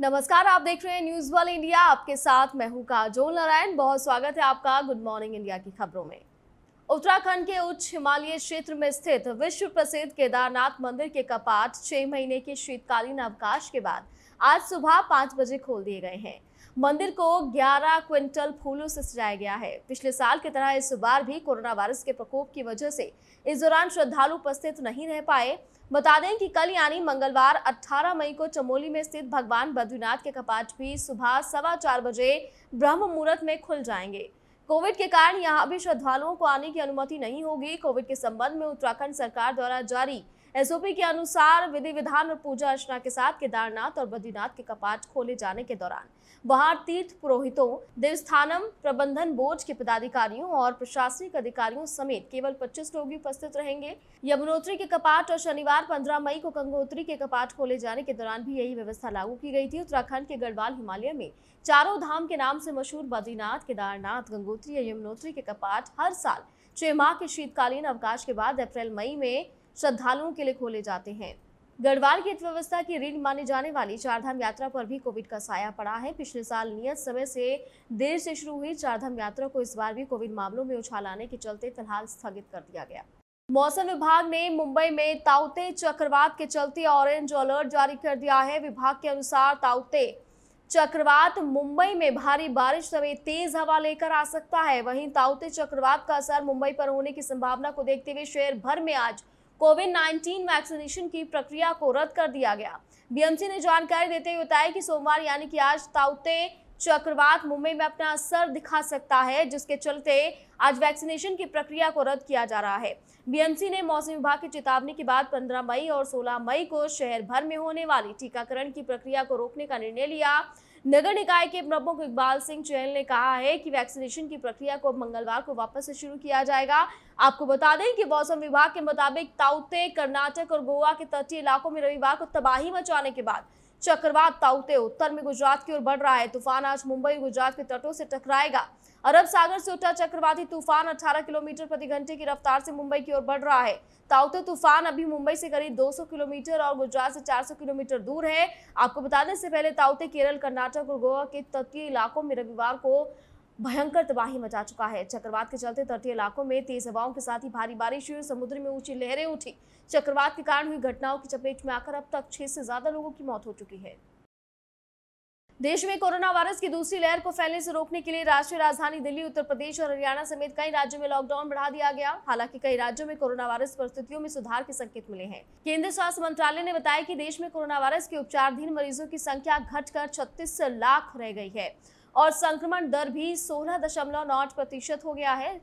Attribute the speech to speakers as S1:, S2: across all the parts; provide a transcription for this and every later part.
S1: नमस्कार आप देख रहे हैं न्यूज वाल इंडिया आपके साथ मैं हूं काजोल नारायण बहुत स्वागत है आपका गुड मॉर्निंग इंडिया की खबरों में उत्तराखंड के उच्च हिमालय क्षेत्र में स्थित विश्व प्रसिद्ध केदारनाथ मंदिर के कपाट छह महीने के शीतकालीन अवकाश के बाद आज सुबह पाँच बजे खोल दिए गए हैं मंदिर को 11 क्विंटल फूलों से सजाया गया है पिछले साल की तरह इस बार भी कोरोना वायरस के प्रकोप की वजह से इस दौरान श्रद्धालु उपस्थित नहीं रह पाए बता दें कि कल यानी मंगलवार 18 मई को चमोली में स्थित भगवान बद्रीनाथ के कपाट भी सुबह सवा चार बजे ब्रह्म मुहूर्त में खुल जाएंगे कोविड के कारण यहाँ भी श्रद्धालुओं को आने की अनुमति नहीं होगी कोविड के संबंध में उत्तराखंड सरकार द्वारा जारी एसओपी के अनुसार विधि विधान और पूजा अर्चना के साथ केदारनाथ और बद्रीनाथ के कपाट खोले जाने के दौरान वहां तीर्थ पुरोहितों देवस्थानम प्रबंधन बोर्ड के पदाधिकारियों और प्रशासनिक अधिकारियों समेत केवल पच्चीस लोग ही उपस्थित रहेंगे यमुनोत्री के कपाट और शनिवार पंद्रह मई को गंगोत्री के कपाट खोले जाने के दौरान भी यही व्यवस्था लागू की गई थी उत्तराखंड के गढ़वाल हिमालय में चारों धाम के नाम से मशहूर बद्रीनाथ केदारनाथ गंगोत्री या यमुनोत्री के कपाट हर साल छह माह के शीतकालीन अवकाश के बाद अप्रैल मई में श्रद्धालुओं के लिए खोले जाते हैं गढ़वाल की अर्थव्यवस्था की रीढ़ माने जाने वाली चारधाम यात्रा पर भी कोविड का साया पड़ा है पिछले साल नियत समय से देर से शुरू हुई चारधाम यात्रा को इस बार भी कोविड मामलों में उछाल आने के चलते फिलहाल स्थगित कर दिया गया मौसम विभाग ने मुंबई में ताउते चक्रवात के चलते ऑरेंज अलर्ट जारी कर दिया है विभाग के अनुसार ताउते चक्रवात मुंबई में भारी बारिश समेत तेज हवा लेकर आ सकता है वहीं ताउते चक्रवात का असर मुंबई पर होने की संभावना को देखते हुए शहर भर में आज कोविड 19 वैक्सीनेशन की प्रक्रिया को रद्द कर दिया गया बीएमसी ने जानकारी देते हुए बताया कि सोमवार यानी कि आज ताउते चक्रवात मुंबई में अपना असर दिखा सकता है जिसके चलते आज वैक्सीनेशन की प्रक्रिया को रद्द किया जा रहा है बीएमसी ने मौसम विभाग की चेतावनी के बाद 15 मई और 16 मई को शहर भर में होने वाली टीकाकरण की प्रक्रिया को रोकने का निर्णय लिया नगर निकाय के प्रमुख इकबाल सिंह चहल ने कहा है कि वैक्सीनेशन की प्रक्रिया को मंगलवार को वापस से शुरू किया जाएगा आपको बता दें कि मौसम विभाग के मुताबिक ताउते कर्नाटक और गोवा के तटीय इलाकों में रविवार को तबाही मचाने के बाद चक्रवात ताउते उत्तर में गुजरात की ओर बढ़ रहा है तूफान आज मुंबई गुजरात के तटों से टकराएगा अरब सागर से उठा चक्रवाती तूफान 18 किलोमीटर प्रति घंटे की रफ्तार से मुंबई की ओर बढ़ रहा है ताउते तूफान अभी मुंबई से करीब 200 किलोमीटर और गुजरात से 400 किलोमीटर दूर है आपको बताने से पहले ताउते केरल कर्नाटक और गोवा के तटीय इलाकों में रविवार को भयंकर तबाही मचा चुका है चक्रवात के चलते तटीय इलाकों में तेज हवाओं के साथ ही भारी बारिश हुई समुद्र में ऊंची लहरें उठी चक्रवात के कारण हुई घटनाओं की चपेट में आकर अब तक छह से ज्यादा लोगों की मौत हो चुकी है देश में कोरोना वायरस की दूसरी लहर को फैलने से रोकने के लिए राष्ट्रीय राजधानी दिल्ली उत्तर प्रदेश और हरियाणा समेत कई राज्यों में लॉकडाउन बढ़ा दिया गया हालांकि कई राज्यों में कोरोना वायरस परिस्थितियों में सुधार के संकेत मिले हैं केंद्रीय स्वास्थ्य मंत्रालय ने बताया कि देश में कोरोना वायरस के उपचाराधीन मरीजों की संख्या घटकर छत्तीस लाख रह गई है और संक्रमण दर भी सोलह दशमलव नौ प्रतिशत हो गया है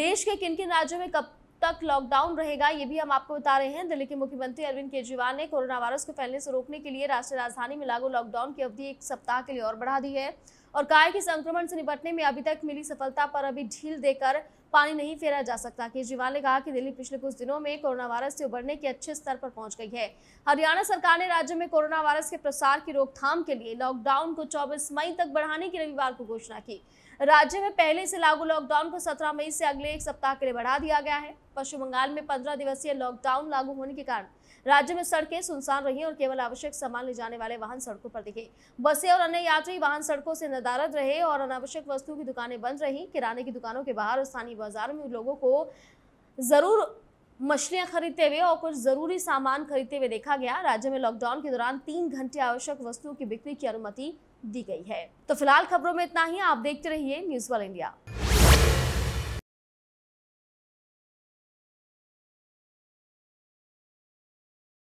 S1: देश के किन किन राज्यों में कब तक लॉकडाउन रहेगा ये भी हम आपको बता रहे हैं दिल्ली के मुख्यमंत्री अरविंद केजरीवाल ने कोरोना वायरस को फैलने से रोकने के लिए राष्ट्रीय राजधानी में लागू लॉकडाउन की अवधि एक सप्ताह के लिए और बढ़ा दी है और कहा है कि संक्रमण से निपटने में अभी तक मिली सफलता पर अभी ढील देकर पानी नहीं फेरा जा सकता केजरीवाल ने कहा कि दिल्ली पिछले कुछ दिनों में कोरोना वायरस से उबरने के अच्छे स्तर पर पहुंच गई है हरियाणा सरकार ने राज्य में कोरोना वायरस के प्रसार की रोकथाम के लिए लॉकडाउन को चौबीस मई तक बढ़ाने की रविवार को घोषणा की राज्य में पहले से लागू लॉकडाउन को सत्रह मई से अगले एक सप्ताह के लिए बढ़ा दिया गया है पश्चिम बंगाल में पंद्रह दिवसीय लॉकडाउन लागू होने के कारण राज्य में सड़कें सुनसान रही और केवल आवश्यक सामान ले जाने वाले वाहन सड़कों पर दिखे बसें और अन्य यात्री वाहन सड़कों से नदारद रहे और अनावश्यक वस्तुओं की दुकानें बंद रही किराने की दुकानों के बाहर स्थानीय बाज़ार में लोगों को ज़रूर मछलियां खरीदते हुए और कुछ ज़रूरी सामान खरीदते हुए देखा गया राज्य में लॉकडाउन के दौरान तीन घंटे आवश्यक वस्तुओं की बिक्री की अनुमति दी गई है तो फिलहाल खबरों में इतना ही आप देखते रहिए न्यूज़ वन इंडिया